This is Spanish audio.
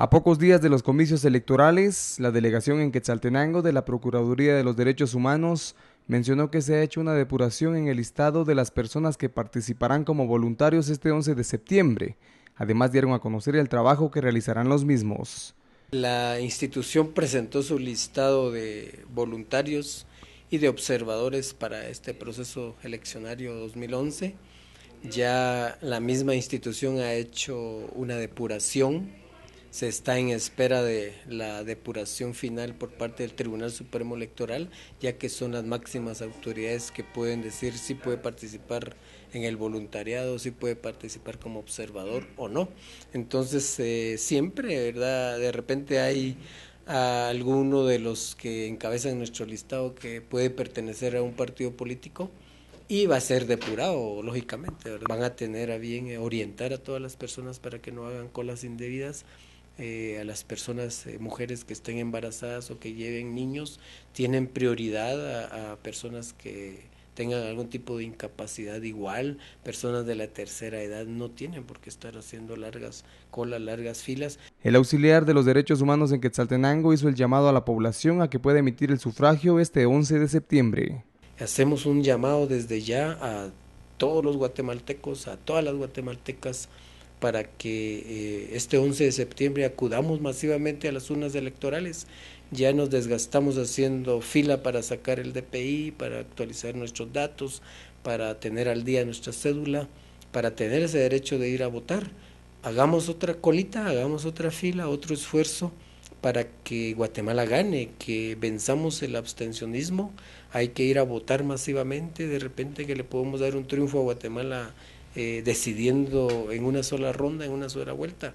A pocos días de los comicios electorales, la delegación en Quetzaltenango de la Procuraduría de los Derechos Humanos mencionó que se ha hecho una depuración en el listado de las personas que participarán como voluntarios este 11 de septiembre. Además dieron a conocer el trabajo que realizarán los mismos. La institución presentó su listado de voluntarios y de observadores para este proceso eleccionario 2011. Ya la misma institución ha hecho una depuración se está en espera de la depuración final por parte del Tribunal Supremo Electoral, ya que son las máximas autoridades que pueden decir si puede participar en el voluntariado, si puede participar como observador o no. Entonces, eh, siempre, ¿verdad? De repente hay alguno de los que encabezan nuestro listado que puede pertenecer a un partido político y va a ser depurado, lógicamente. ¿verdad? Van a tener a bien orientar a todas las personas para que no hagan colas indebidas eh, a las personas, eh, mujeres que estén embarazadas o que lleven niños, tienen prioridad a, a personas que tengan algún tipo de incapacidad igual, personas de la tercera edad no tienen por qué estar haciendo largas colas, largas filas. El auxiliar de los derechos humanos en Quetzaltenango hizo el llamado a la población a que pueda emitir el sufragio este 11 de septiembre. Hacemos un llamado desde ya a todos los guatemaltecos, a todas las guatemaltecas para que eh, este 11 de septiembre acudamos masivamente a las urnas electorales. Ya nos desgastamos haciendo fila para sacar el DPI, para actualizar nuestros datos, para tener al día nuestra cédula, para tener ese derecho de ir a votar. Hagamos otra colita, hagamos otra fila, otro esfuerzo para que Guatemala gane, que venzamos el abstencionismo. Hay que ir a votar masivamente, de repente que le podemos dar un triunfo a Guatemala eh, decidiendo en una sola ronda, en una sola vuelta.